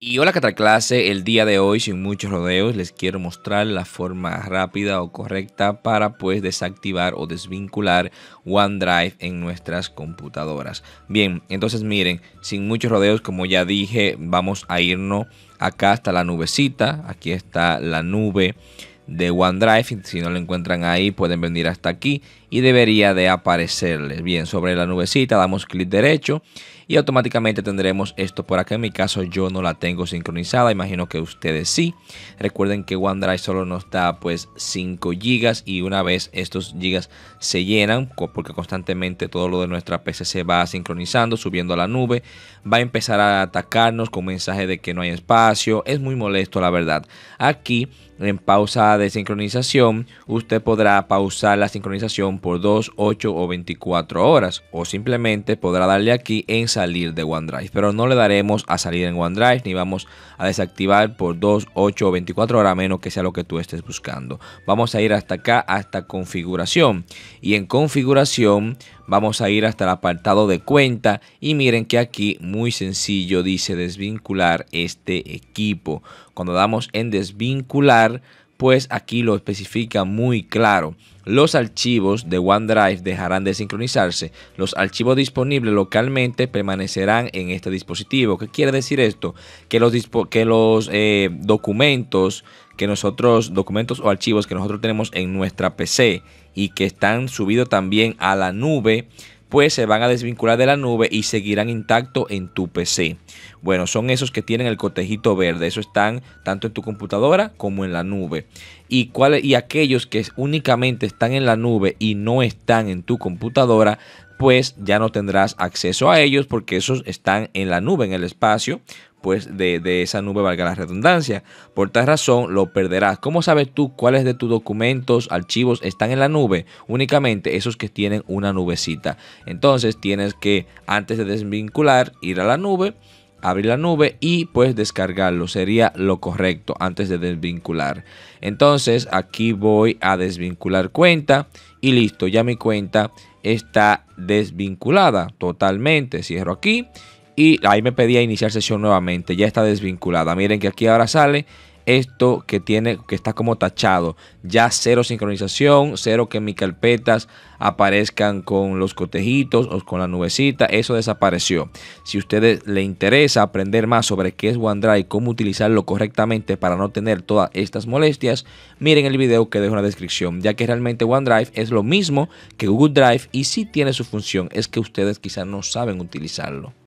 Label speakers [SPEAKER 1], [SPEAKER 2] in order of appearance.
[SPEAKER 1] Y hola, ¿qué tal clase? El día de hoy, sin muchos rodeos, les quiero mostrar la forma rápida o correcta para pues desactivar o desvincular OneDrive en nuestras computadoras. Bien, entonces miren, sin muchos rodeos, como ya dije, vamos a irnos acá hasta la nubecita. Aquí está la nube de OneDrive. Si no la encuentran ahí, pueden venir hasta aquí y debería de aparecerles. Bien, sobre la nubecita damos clic derecho y automáticamente tendremos esto por acá. En mi caso yo no la tengo sincronizada, imagino que ustedes sí. Recuerden que OneDrive solo nos da pues 5 GB y una vez estos gigas se llenan, porque constantemente todo lo de nuestra PC se va sincronizando, subiendo a la nube, va a empezar a atacarnos con mensaje de que no hay espacio. Es muy molesto la verdad. Aquí en pausa de sincronización, usted podrá pausar la sincronización por 2, 8 o 24 horas o simplemente podrá darle aquí en salir de OneDrive, pero no le daremos a salir en OneDrive ni vamos a desactivar por 2, 8 o 24 horas menos que sea lo que tú estés buscando. Vamos a ir hasta acá, hasta configuración y en configuración vamos a ir hasta el apartado de cuenta y miren que aquí muy sencillo dice desvincular este equipo. Cuando damos en desvincular pues aquí lo especifica muy claro. Los archivos de OneDrive dejarán de sincronizarse. Los archivos disponibles localmente permanecerán en este dispositivo. ¿Qué quiere decir esto? Que los, que los eh, documentos que nosotros, documentos o archivos que nosotros tenemos en nuestra PC y que están subidos también a la nube, pues se van a desvincular de la nube y seguirán intacto en tu PC. Bueno, son esos que tienen el cotejito verde, eso están tanto en tu computadora como en la nube. Y, y aquellos que únicamente están en la nube y no están en tu computadora, pues ya no tendrás acceso a ellos porque esos están en la nube, en el espacio, pues de, esa nube, valga la redundancia. Por tal razón lo perderás. ¿Cómo sabes tú cuáles de tus documentos, archivos están en la nube? Únicamente esos que tienen una nubecita. Entonces tienes que antes de desvincular ir a la nube, abrir la nube y pues descargarlo. Sería lo correcto antes de desvincular. Entonces aquí voy a desvincular cuenta y listo, ya mi cuenta está desvinculada totalmente. Cierro aquí y ahí me pedía iniciar sesión nuevamente. Ya está desvinculada. Miren que aquí ahora sale esto que tiene que está como tachado ya cero sincronización cero que mis carpetas aparezcan con los cotejitos o con la nubecita eso desapareció si a ustedes les interesa aprender más sobre qué es OneDrive cómo utilizarlo correctamente para no tener todas estas molestias miren el video que dejo en la descripción ya que realmente OneDrive es lo mismo que Google Drive y sí tiene su función es que ustedes quizás no saben utilizarlo